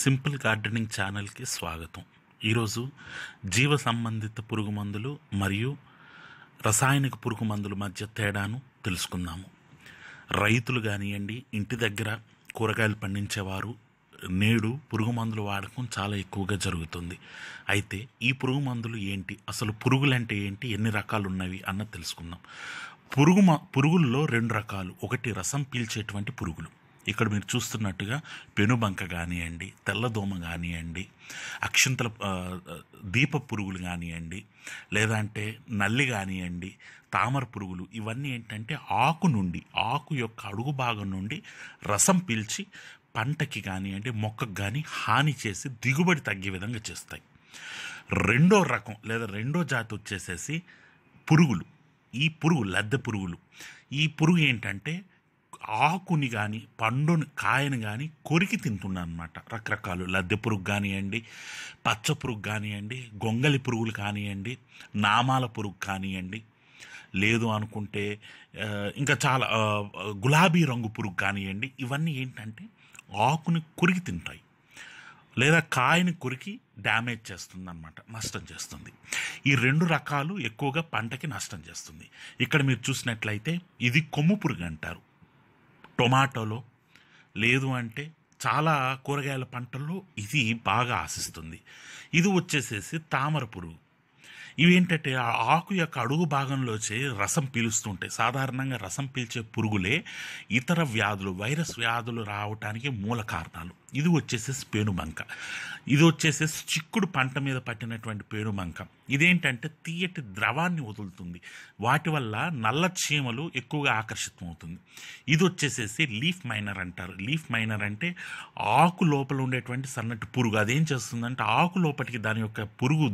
simple gardening ఛానల్కి స్వాగతం ఈరోజు జీవ సంబంధిత పురుగు మందులు మరియు రసాయనిక పురుగు మందుల మధ్య తేడాను తెలుసుకుందాము రైతులు కానివ్వండి ఇంటి దగ్గర కూరగాయలు పండించేవారు నేడు పురుగు మందులు వాడకం చాలా ఎక్కువగా జరుగుతుంది అయితే ఈ పురుగు మందులు ఏంటి అసలు పురుగులు అంటే ఏంటి ఎన్ని రకాలు ఉన్నవి అన్నది తెలుసుకుందాం పురుగు పురుగుల్లో రెండు రకాలు ఒకటి రసం పీల్చేటువంటి పురుగులు ఇక్కడ మీరు చూస్తున్నట్టుగా పెనుబంక కానివ్వండి తెల్లదోమ కానివ్వండి అక్షింతల దీప పురుగులు కానివ్వండి లేదా అంటే నల్లి కానివ్వండి తామర పురుగులు ఇవన్నీ ఏంటంటే ఆకు నుండి ఆకు యొక్క అడుగు భాగం నుండి రసం పీల్చి పంటకి కానివ్వండి మొక్కకు కానీ హాని చేసి దిగుబడి తగ్గే విధంగా చేస్తాయి రెండో రకం లేదా రెండో జాతి వచ్చేసేసి పురుగులు ఈ పురుగు లద్దె పురుగులు ఈ పురుగు ఏంటంటే ఆకుని కానీ పండుని కాయను కానీ కొరికి తింటున్నాను రకరకాలు లద్దె పురుగు కానివ్వండి పచ్చ పురుగు కానివ్వండి గొంగలి పురుగులు కానివ్వండి నామాల పురుగు కానివ్వండి లేదు అనుకుంటే ఇంకా చాలా గులాబీ రంగు పురుగు కానివ్వండి ఇవన్నీ ఏంటంటే ఆకుని కొరికి తింటాయి లేదా కాయని కొరికి డ్యామేజ్ చేస్తుంది అనమాట నష్టం చేస్తుంది ఈ రెండు రకాలు ఎక్కువగా పంటకి నష్టం చేస్తుంది ఇక్కడ మీరు చూసినట్లయితే ఇది కొమ్ము పురుగు అంటారు టొమాటోలో లేదు అంటే చాలా కూరగాయల పంటల్లో ఇది బాగా ఆశిస్తుంది ఇది వచ్చేసేసి తామర పురుగు ఇవేంటంటే ఆ ఆకు యొక్క అడుగు భాగంలో వచ్చే రసం పీలుస్తుంటాయి సాధారణంగా రసం పీల్చే పురుగులే ఇతర వ్యాధులు వైరస్ వ్యాధులు రావటానికి మూల కారణాలు ఇది వచ్చేసి పేనుబంక ఇది వచ్చేసి చిక్కుడు పంట మీద పట్టినటువంటి పేనుమంక ఇదేంటంటే తీయటి ద్రవాన్ని వదులుతుంది వాటి వల్ల నల్ల చీమలు ఎక్కువగా ఆకర్షితం అవుతుంది ఇది వచ్చేసేసి లీఫ్ మైనర్ అంటారు లీఫ్ మైనర్ అంటే ఆకు లోపల ఉండేటువంటి సన్నటి పురుగు అదేం చేస్తుందంటే ఆకు లోపలికి దాని యొక్క పురుగు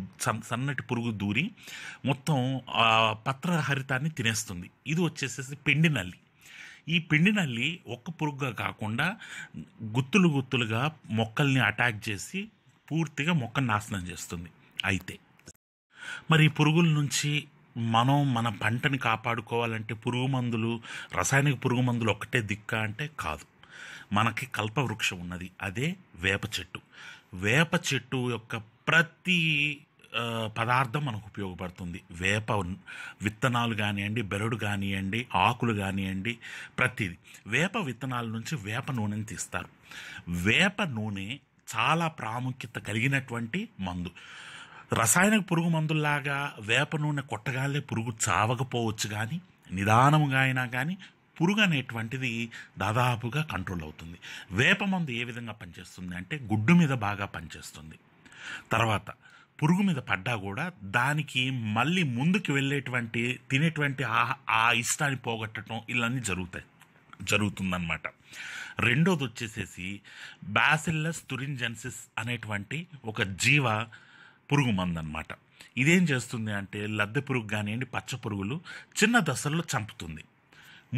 సన్నటి పురుగు దూరి మొత్తం ఆ పత్ర హరితాన్ని తినేస్తుంది ఇది వచ్చేసేసి పిండి నల్లి ఈ పిండి నల్లి ఒక్క పురుగుగా కాకుండా గుత్తులు గుత్తులుగా మొక్కల్ని అటాక్ చేసి పూర్తిగా మొక్కను నాశనం చేస్తుంది అయితే మరి పురుగుల నుంచి మనం మన పంటని కాపాడుకోవాలంటే పురుగు మందులు రసాయనిక పురుగు మందులు ఒక్కటే దిక్క అంటే కాదు మనకి కల్పవృక్షం ఉన్నది అదే వేప చెట్టు వేప చెట్టు యొక్క ప్రతి పదార్థం మనకు ఉపయోగపడుతుంది వేప విత్తనాలు కానివ్వండి బెరడు కానివ్వండి ఆకులు కానివ్వండి ప్రతిదీ వేప విత్తనాల నుంచి వేప నూనెని తీస్తారు వేప నూనె చాలా ప్రాముఖ్యత కలిగినటువంటి మందు రసాయన పురుగు మందుల్లాగా వేప నూనె కొట్టగాలే పురుగు చావకపోవచ్చు కానీ నిదానముగా అయినా కానీ పురుగు అనేటువంటిది దాదాపుగా కంట్రోల్ అవుతుంది వేప మందు ఏ విధంగా పనిచేస్తుంది అంటే గుడ్డు మీద బాగా పనిచేస్తుంది తర్వాత పురుగు మీద పడ్డా కూడా దానికి మళ్ళీ ముందుకు వెళ్ళేటువంటి తినేటువంటి ఆ ఇష్టాన్ని పోగొట్టడం ఇలాన్ని జరుగుతాయి జరుగుతుందన్నమాట రెండోది వచ్చేసేసి బ్యాసిల్లస్ తురింజెన్సిస్ అనేటువంటి ఒక జీవ పురుగు మందన్నమాట ఇదేం చేస్తుంది అంటే లద్దె పురుగు కానివ్వండి పచ్చ పురుగులు చిన్న దశల్లో చంపుతుంది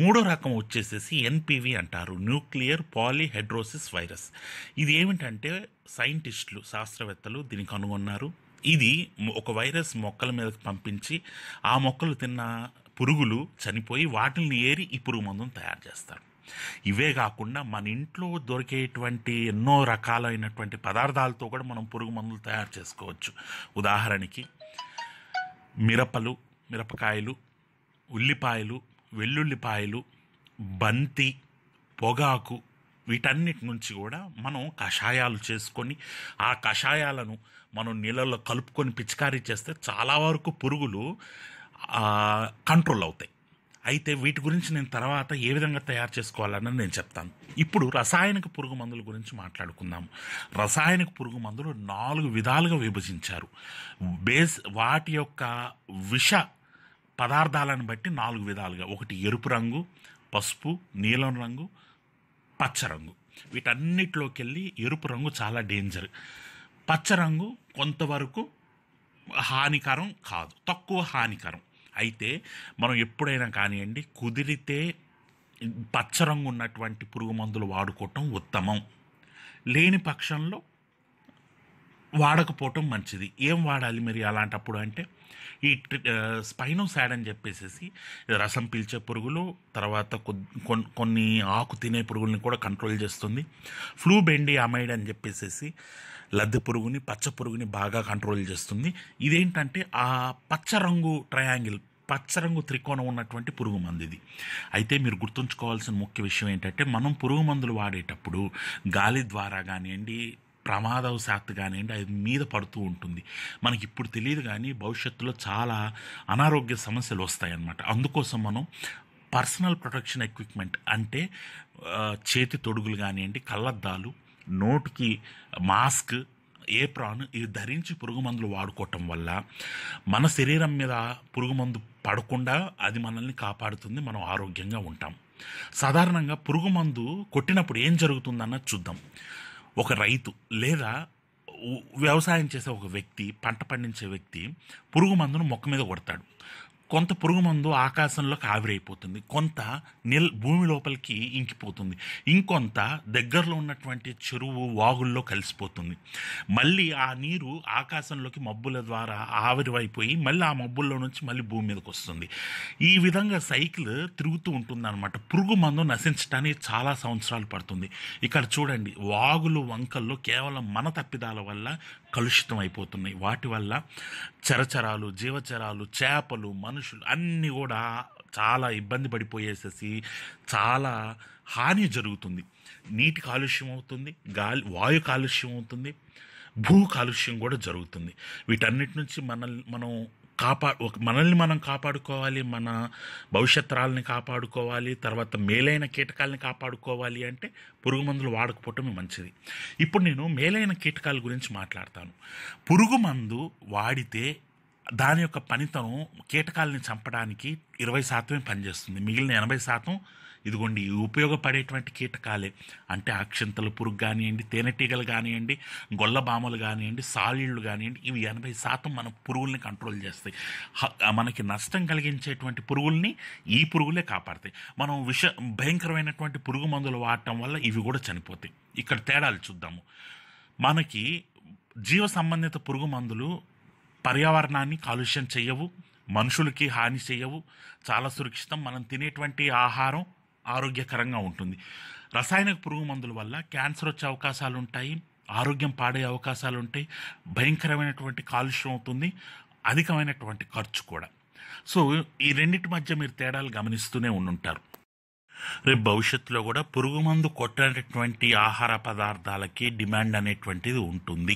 మూడో రకం వచ్చేసేసి ఎన్పివి అంటారు న్యూక్లియర్ పాలిహైడ్రోసిస్ వైరస్ ఇది ఏమిటంటే సైంటిస్టులు శాస్త్రవేత్తలు దీనికి కనుగొన్నారు ఇది ఒక వైరస్ మొక్కల మీదకి పంపించి ఆ మొక్కలు తిన్న పురుగులు చనిపోయి వాటిని ఏరి ఈ పురుగు మందును తయారు చేస్తారు ఇవే కాకుండా మన ఇంట్లో దొరికేటువంటి ఎన్నో రకాలైనటువంటి పదార్థాలతో కూడా మనం పురుగు మందులు తయారు చేసుకోవచ్చు ఉదాహరణకి మిరపలు మిరపకాయలు ఉల్లిపాయలు వెల్లుల్లిపాయలు బంతి పొగాకు వీటన్నిటి నుంచి కూడా మనం కషాయాలు చేసుకొని ఆ కషాయాలను మనం నీళ్ళల్లో కలుపుకొని పిచికారీ చేస్తే చాలా వరకు పురుగులు కంట్రోల్ అవుతాయి అయితే వీటి గురించి నేను తర్వాత ఏ విధంగా తయారు చేసుకోవాలన్నది నేను చెప్తాను ఇప్పుడు రసాయనిక పురుగు మందుల గురించి మాట్లాడుకుందాం రసాయనిక పురుగు మందులు నాలుగు విధాలుగా విభజించారు బేస్ వాటి యొక్క విష పదార్థాలను బట్టి నాలుగు విధాలుగా ఒకటి ఎరుపు రంగు పసుపు నీలం రంగు పచ్చ రంగు వీటన్నిటిలోకి వెళ్ళి ఎరుపు రంగు చాలా డేంజర్ పచ్చ రంగు కొంతవరకు హానికరం కాదు తక్కువ హానికరం అయితే మనం ఎప్పుడైనా కానివ్వండి కుదిరితే పచ్చ రంగు ఉన్నటువంటి పురుగు మందులు వాడుకోవటం ఉత్తమం లేని పక్షంలో వాడకపోవటం మంచిది ఏం వాడాలి మరి అలాంటప్పుడు అంటే ఈ స్పైనోసాడ్ అని చెప్పేసి రసం పీల్చే పురుగులు తర్వాత కొన్ని ఆకు తినే పురుగుల్ని కూడా కంట్రోల్ చేస్తుంది ఫ్లూ బెండి అమైడ్ అని చెప్పేసి లద్దె పురుగుని పచ్చ పురుగుని బాగా కంట్రోల్ చేస్తుంది ఇదేంటంటే ఆ పచ్చ రంగు ట్రయాంగిల్ పచ్చ రంగు త్రికోణం ఉన్నటువంటి పురుగు మందిది అయితే మీరు గుర్తుంచుకోవాల్సిన ముఖ్య విషయం ఏంటంటే మనం పురుగు మందులు వాడేటప్పుడు గాలి ద్వారా కానివ్వండి ప్రమాదవశాత్తు కానివ్వండి అది మీద పడుతూ ఉంటుంది మనకి ఇప్పుడు తెలియదు కానీ భవిష్యత్తులో చాలా అనారోగ్య సమస్యలు వస్తాయన్నమాట అందుకోసం మనం పర్సనల్ ప్రొటెక్షన్ ఎక్విప్మెంట్ అంటే చేతి తొడుగులు కానివ్వండి కళ్ళద్దాలు నోటికి మాస్క్ ఏప్రాన్ ఇవి ధరించి పురుగు మందులు వాడుకోవటం వల్ల మన శరీరం మీద పురుగు మందు పడకుండా అది మనల్ని కాపాడుతుంది మనం ఆరోగ్యంగా ఉంటాం సాధారణంగా పురుగు మందు కొట్టినప్పుడు ఏం జరుగుతుందన్నది చూద్దాం ఒక రైతు లేదా వ్యవసాయం చేసే ఒక వ్యక్తి పంట పండించే వ్యక్తి పురుగు మందును మొక్క మీద కొడతాడు కొంత పురుగు మందు ఆకాశంలోకి ఆవిరైపోతుంది కొంత నిల్ భూమి లోపలికి ఇంకిపోతుంది ఇంకొంత దగ్గరలో ఉన్నటువంటి చెరువు వాగుల్లో కలిసిపోతుంది మళ్ళీ ఆ నీరు ఆకాశంలోకి మబ్బుల ద్వారా ఆవిరివైపోయి మళ్ళీ ఆ మబ్బుల్లో నుంచి మళ్ళీ భూమి మీదకి వస్తుంది ఈ విధంగా సైకిల్ తిరుగుతూ ఉంటుంది అనమాట పురుగు మందు నశించడానికి చాలా సంవత్సరాలు పడుతుంది ఇక్కడ చూడండి వాగులు వంకల్లో కేవలం మన తప్పిదాల వల్ల కలుషితం అయిపోతున్నాయి వాటి వల్ల చరచరాలు జీవచరాలు చేపలు మనుషులు అన్నీ కూడా చాలా ఇబ్బంది పడిపోయేసేసి చాలా హాని జరుగుతుంది నీటి కాలుష్యం అవుతుంది గాలి వాయు కాలుష్యం అవుతుంది భూ కాలుష్యం కూడా జరుగుతుంది వీటన్నిటి నుంచి మనల్ని మనం కాపా మనల్ని మనం కాపాడుకోవాలి మన భవిష్యత్తరాలని కాపాడుకోవాలి తర్వాత మేలైన కీటకాలని కాపాడుకోవాలి అంటే పురుగు మందులు వాడకపోవటం మంచిది ఇప్పుడు నేను మేలైన కీటకాల గురించి మాట్లాడతాను పురుగు మందు వాడితే దాని యొక్క పనితనం కీటకాలని చంపడానికి ఇరవై శాతమే పనిచేస్తుంది మిగిలిన ఎనభై శాతం ఇదిగోండి ఉపయోగపడేటువంటి కీటకాలే అంటే అక్షంతలు పురుగు కానివ్వండి తేనెటీగలు కానివ్వండి గొల్లబామలు కానివ్వండి సాలీళ్ళు కానివ్వండి ఇవి ఎనభై శాతం మన పురుగుల్ని కంట్రోల్ చేస్తాయి మనకి నష్టం కలిగించేటువంటి పురుగుల్ని ఈ పురుగులే కాపాడతాయి మనం విష భయంకరమైనటువంటి పురుగు మందులు వాడటం వల్ల ఇవి కూడా చనిపోతాయి ఇక్కడ తేడాలు చూద్దాము మనకి జీవ సంబంధిత పురుగు మందులు పర్యావరణాన్ని కాలుష్యం చేయవు మనుషులకి హాని చేయవు చాలా సురక్షితం మనం తినేటువంటి ఆహారం ఆరోగ్యకరంగా ఉంటుంది రసాయనిక పురుగు మందుల వల్ల క్యాన్సర్ వచ్చే అవకాశాలు ఉంటాయి ఆరోగ్యం పాడే అవకాశాలు ఉంటాయి భయంకరమైనటువంటి కాలుష్యం అవుతుంది అధికమైనటువంటి ఖర్చు కూడా సో ఈ రెండింటి మధ్య మీరు తేడాలు గమనిస్తూనే ఉండుంటారు రేపు భవిష్యత్తులో కూడా పురుగు మందు కొట్టేటటువంటి ఆహార పదార్థాలకి డిమాండ్ అనేటువంటిది ఉంటుంది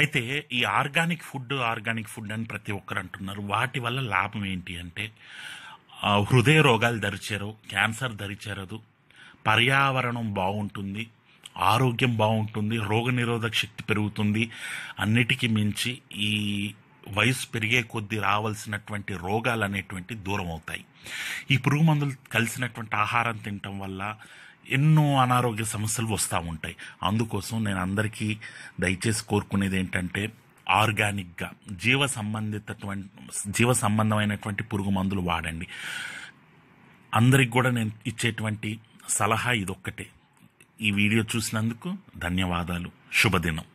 అయితే ఈ ఆర్గానిక్ ఫుడ్ ఆర్గానిక్ ఫుడ్ అని ప్రతి ఒక్కరు అంటున్నారు వాటి వల్ల లాభం ఏంటి అంటే హృదయ రోగాలు దరిచేరవు క్యాన్సర్ దరిచేరదు పర్యావరణం బాగుంటుంది ఆరోగ్యం బాగుంటుంది రోగనిరోధక శక్తి పెరుగుతుంది అన్నిటికీ మించి ఈ వయసు పెరిగే కొద్దీ రావాల్సినటువంటి రోగాలు అనేటువంటి దూరం అవుతాయి ఈ పురుగు మందులు కలిసినటువంటి ఆహారం తినటం వల్ల ఎన్నో అనారోగ్య సమస్యలు వస్తూ ఉంటాయి అందుకోసం నేను అందరికీ దయచేసి కోరుకునేది ఏంటంటే ఆర్గానిక్గా జీవ సంబంధితటువంటి జీవ సంబంధమైనటువంటి పురుగు మందులు వాడండి అందరికి కూడా నేను ఇచ్చేటువంటి సలహా ఇదొక్కటే ఈ వీడియో చూసినందుకు ధన్యవాదాలు శుభదినం